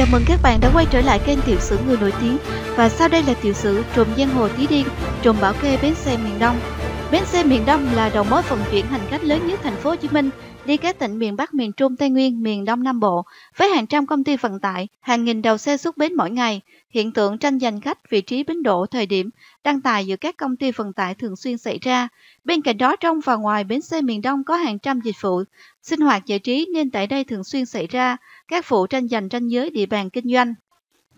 Chào mừng các bạn đã quay trở lại kênh Tiểu sử Người Nổi Tiếng Và sau đây là tiểu sử Trùm Giang Hồ Tí Điên, Trùm Bảo Kê Bến Xe Miền Đông Bến Xe Miền Đông là đầu mối vận chuyển hành khách lớn nhất thành phố Hồ Chí Minh đi các tỉnh miền Bắc, miền Trung, Tây Nguyên, miền Đông Nam Bộ với hàng trăm công ty vận tải, hàng nghìn đầu xe xuất bến mỗi ngày. Hiện tượng tranh giành khách, vị trí bến đỗ, thời điểm đăng tài giữa các công ty vận tải thường xuyên xảy ra. Bên cạnh đó, trong và ngoài bến xe miền Đông có hàng trăm dịch vụ sinh hoạt giải trí nên tại đây thường xuyên xảy ra các vụ tranh giành tranh giới địa bàn kinh doanh.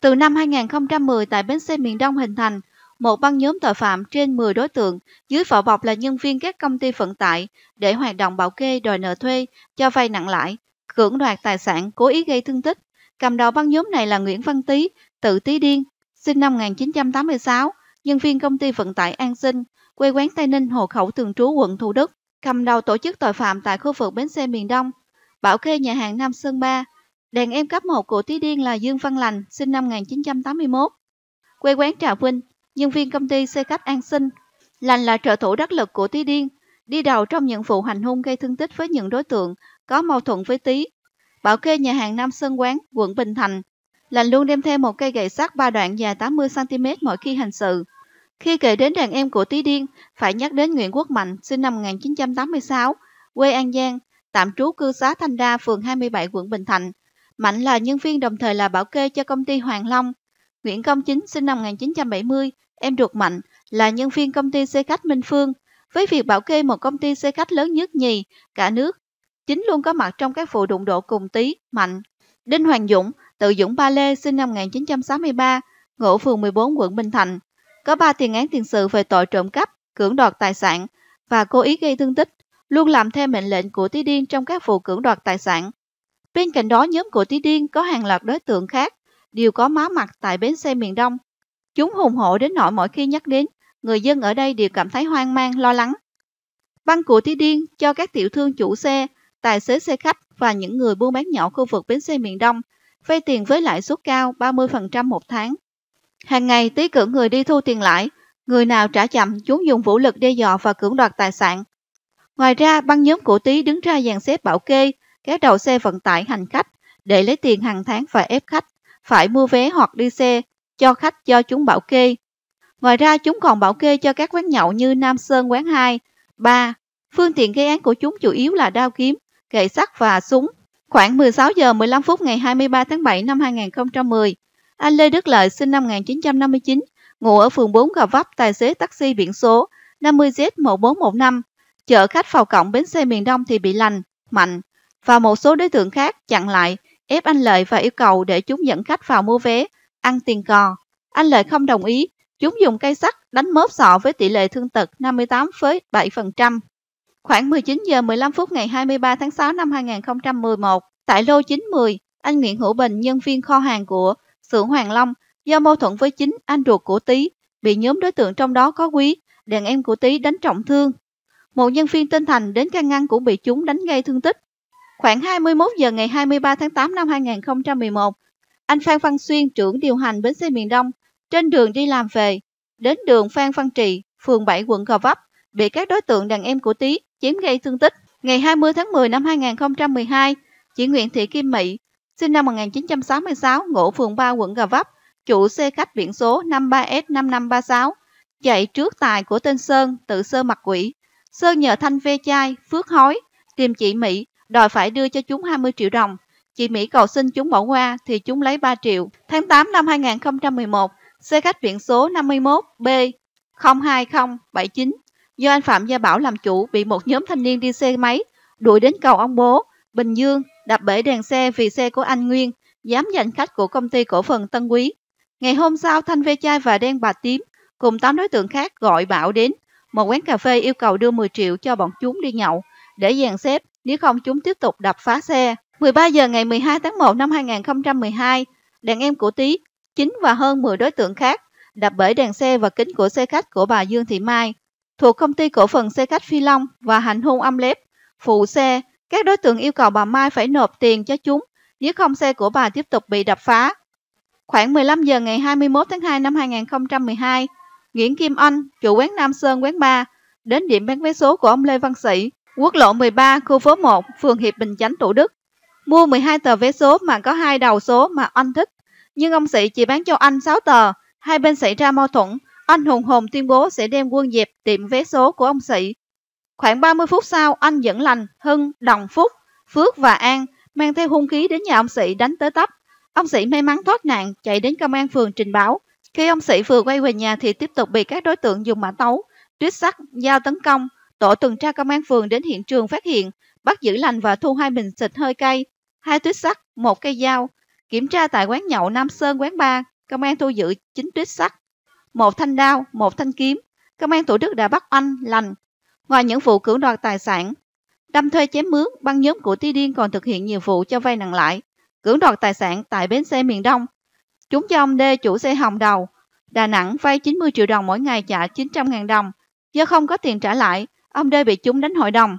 Từ năm 2010 tại bến xe miền Đông hình thành, một băng nhóm tội phạm trên 10 đối tượng dưới vỏ bọc là nhân viên các công ty vận tải để hoạt động bảo kê đòi nợ thuê, cho vay nặng lãi, cưỡng đoạt tài sản, cố ý gây thương tích. Cầm đầu băng nhóm này là Nguyễn Văn Tý, tự Tý Điên, sinh năm 1986, nhân viên công ty vận tải An Sinh, quê quán Tây Ninh, hộ khẩu thường trú quận Thủ Đức, cầm đầu tổ chức tội phạm tại khu vực bến xe miền Đông, bảo kê nhà hàng Nam Sơn Ba. Đàn em cấp 1 của Tý Điên là Dương Văn Lành, sinh năm 1981, quê quán Trà Vinh, nhân viên công ty xe khách An Sinh. Lành là trợ thủ đắc lực của Tý Điên, đi đầu trong những vụ hành hung gây thương tích với những đối tượng có mâu thuẫn với Tý. Bảo kê nhà hàng Nam Sơn Quán, quận Bình Thành. Lành luôn đem theo một cây gậy sắt ba đoạn dài 80cm mỗi khi hành sự. Khi kể đến đàn em của Tý Điên, phải nhắc đến Nguyễn Quốc Mạnh, sinh năm 1986, quê An Giang, tạm trú cư xá Thanh Đa, phường 27, quận Bình Thạnh. Mạnh là nhân viên đồng thời là bảo kê cho công ty Hoàng Long, Nguyễn Công Chính sinh năm 1970, em ruột Mạnh, là nhân viên công ty xe khách Minh Phương. Với việc bảo kê một công ty xe khách lớn nhất nhì cả nước, Chính luôn có mặt trong các vụ đụng độ cùng Tý, Mạnh. Đinh Hoàng Dũng, tự Dũng Ba Lê sinh năm 1963, ngụ phường 14 quận Bình Thạnh. Có 3 tiền án tiền sự về tội trộm cắp, cưỡng đoạt tài sản và cố ý gây thương tích, luôn làm theo mệnh lệnh của Tí Điên trong các vụ cưỡng đoạt tài sản. Bên cạnh đó, nhóm của Tí Điên có hàng loạt đối tượng khác đều có má mặt tại bến xe miền Đông. Chúng hùng hổ đến nỗi mỗi khi nhắc đến, người dân ở đây đều cảm thấy hoang mang, lo lắng. Băng của Thi Điên cho các tiểu thương chủ xe, tài xế xe khách và những người buôn bán nhỏ khu vực bến xe miền Đông vay tiền với lãi suất cao 30% một tháng. Hàng ngày tí cử người đi thu tiền lãi, người nào trả chậm chúng dùng vũ lực đe dọa và cưỡng đoạt tài sản. Ngoài ra, băng nhóm của Tý đứng ra dàn xếp bảo kê, kéo đầu xe vận tải hành khách để lấy tiền hàng tháng và ép khách phải mua vé hoặc đi xe cho khách do chúng bảo kê. Ngoài ra chúng còn bảo kê cho các quán nhậu như Nam Sơn quán 2, 3. Phương tiện gây án của chúng chủ yếu là đao kiếm, gậy sắt và súng. Khoảng 16 giờ 15 phút ngày 23 tháng 7 năm 2010, anh Lê Đức Lợi sinh năm 1959, ngụ ở phường 4 Gò Vấp, tài xế taxi biển số 50Z1415, chở khách vào cổng bến xe miền Đông thì bị lành, mạnh và một số đối tượng khác chặn lại ép anh Lợi và yêu cầu để chúng dẫn khách vào mua vé, ăn tiền cò. Anh Lợi không đồng ý, chúng dùng cây sắt đánh mớp sọ với tỷ lệ thương tật 58,7%. Khoảng 19 giờ 15 phút ngày 23 tháng 6 năm 2011, tại lô 910, anh Nguyễn Hữu Bình, nhân viên kho hàng của xưởng Hoàng Long, do mâu thuẫn với chính anh ruột của Tý, bị nhóm đối tượng trong đó có Quý, đàn em của Tý đánh trọng thương. Một nhân viên tên Thành đến can ngăn cũng bị chúng đánh gây thương tích. Khoảng 21 giờ ngày 23 tháng 8 năm 2011, anh Phan Văn Xuyên, trưởng điều hành bến xe miền Đông, trên đường đi làm về, đến đường Phan Văn Trị, phường 7 quận Gò Vấp, bị các đối tượng đàn em của Tý chiếm gây thương tích. Ngày 20 tháng 10 năm 2012, chị Nguyễn Thị Kim Mỹ, sinh năm 1966, ngụ phường 3 quận Gò Vấp, chủ xe khách biển số 53S5536, chạy trước tài của tên Sơn, tự sơ mặt quỷ. Sơn nhờ Thanh ve chai, Phước Hói, tìm chị Mỹ đòi phải đưa cho chúng 20 triệu đồng. Chị Mỹ cầu xin chúng bỏ qua thì chúng lấy 3 triệu. Tháng 8 năm 2011, xe khách biển số 51B02079 do anh Phạm Gia Bảo làm chủ bị một nhóm thanh niên đi xe máy đuổi đến cầu ông bố, Bình Dương, đập bể đèn xe vì xe của anh Nguyên, dám giành khách của công ty cổ phần Tân Quý. Ngày hôm sau, Thanh ve Chai và Đen Bà Tím cùng 8 đối tượng khác gọi Bảo đến một quán cà phê yêu cầu đưa 10 triệu cho bọn chúng đi nhậu để dàn xếp nếu không chúng tiếp tục đập phá xe. 13 giờ ngày 12 tháng 1 năm 2012, đàn em của Tý, chính và hơn 10 đối tượng khác đập bể đèn xe và kính của xe khách của bà Dương Thị Mai thuộc công ty cổ phần xe khách Phi Long và hành hung âm lép, phụ xe. Các đối tượng yêu cầu bà Mai phải nộp tiền cho chúng, nếu không xe của bà tiếp tục bị đập phá. Khoảng 15 giờ ngày 21 tháng 2 năm 2012, Nguyễn Kim Anh, chủ quán Nam Sơn quán 3, đến điểm bán vé số của ông Lê Văn Sĩ quốc lộ 13, khu phố 1, phường Hiệp Bình Chánh, Thủ Đức. Mua 12 tờ vé số mà có hai đầu số mà anh thích, nhưng ông Sĩ chỉ bán cho anh 6 tờ. Hai bên xảy ra mâu thuẫn, anh hùng hồn tuyên bố sẽ đem quân dẹp tiệm vé số của ông Sĩ. Khoảng 30 phút sau, anh dẫn lành, Hưng, Đồng Phúc, Phước và An mang theo hung khí đến nhà ông Sĩ đánh tới tấp. Ông Sĩ may mắn thoát nạn, chạy đến công an phường trình báo. Khi ông Sĩ vừa quay về nhà thì tiếp tục bị các đối tượng dùng mã tấu, tuyết sắt, dao tấn công, Tổ tuần tra công an phường đến hiện trường phát hiện, bắt giữ lành và thu hai bình xịt hơi cay, hai tuyết sắt, một cây dao. Kiểm tra tại quán nhậu Nam Sơn quán ba, công an thu giữ 9 tuyết sắt, một thanh đao, một thanh kiếm. Công an Thủ Đức đã bắt anh lành. Ngoài những vụ cưỡng đoạt tài sản, đâm thuê chém mướn, băng nhóm của Tí Điên còn thực hiện nhiều vụ cho vay nặng lãi, cưỡng đoạt tài sản tại bến xe miền Đông. Chúng cho ông D chủ xe Hồng Đầu, Đà Nẵng vay 90 triệu đồng mỗi ngày trả 900.000 đồng. Do không có tiền trả lại, ông đê bị chúng đánh hội đồng.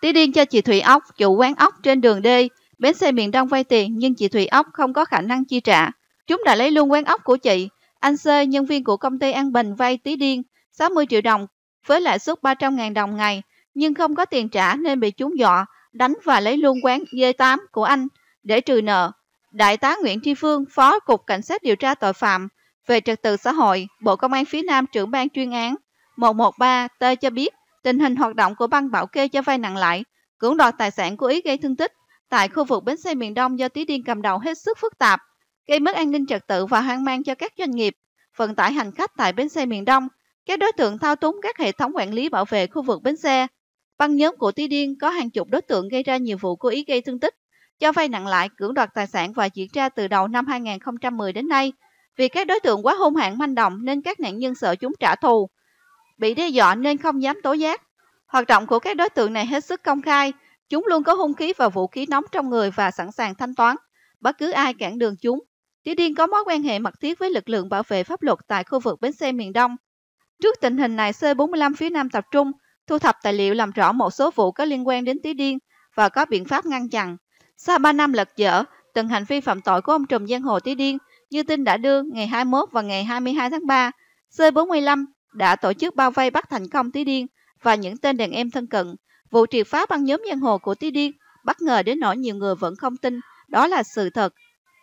Tí điên cho chị Thủy Ốc, chủ quán ốc trên đường đê bến xe miền Đông vay tiền nhưng chị Thủy Ốc không có khả năng chi trả. Chúng đã lấy luôn quán ốc của chị. Anh C, nhân viên của công ty An Bình vay tí điên 60 triệu đồng với lãi suất 300.000 đồng ngày nhưng không có tiền trả nên bị chúng dọa đánh và lấy luôn quán D8 của anh để trừ nợ. Đại tá Nguyễn Tri Phương, Phó Cục Cảnh sát điều tra tội phạm về trật tự xã hội, Bộ Công an phía Nam trưởng ban chuyên án 113 T cho biết tình hình hoạt động của băng bảo kê cho vay nặng lãi, cưỡng đoạt tài sản của ý gây thương tích tại khu vực bến xe miền Đông do tý Điên cầm đầu hết sức phức tạp, gây mất an ninh trật tự và hoang mang cho các doanh nghiệp, vận tải hành khách tại bến xe miền Đông. Các đối tượng thao túng các hệ thống quản lý bảo vệ khu vực bến xe. Băng nhóm của tý Điên có hàng chục đối tượng gây ra nhiều vụ cố ý gây thương tích, cho vay nặng lãi, cưỡng đoạt tài sản và diễn ra từ đầu năm 2010 đến nay. Vì các đối tượng quá hung hãn manh động nên các nạn nhân sợ chúng trả thù, bị đe dọa nên không dám tố giác. Hoạt động của các đối tượng này hết sức công khai, chúng luôn có hung khí và vũ khí nóng trong người và sẵn sàng thanh toán, bất cứ ai cản đường chúng. Tiểu Điên có mối quan hệ mật thiết với lực lượng bảo vệ pháp luật tại khu vực bến xe miền Đông. Trước tình hình này, C45 phía Nam tập trung, thu thập tài liệu làm rõ một số vụ có liên quan đến Tí Điên và có biện pháp ngăn chặn. Sau 3 năm lật dở, từng hành vi phạm tội của ông trùm giang hồ Tí Điên như tin đã đưa ngày 21 và ngày 22 tháng 3, C45 đã tổ chức bao vây bắt thành công Tí Điên và những tên đàn em thân cận. Vụ triệt phá băng nhóm giang hồ của Tí Điên bất ngờ đến nỗi nhiều người vẫn không tin đó là sự thật.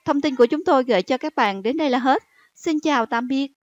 Thông tin của chúng tôi gửi cho các bạn đến đây là hết. Xin chào tạm biệt.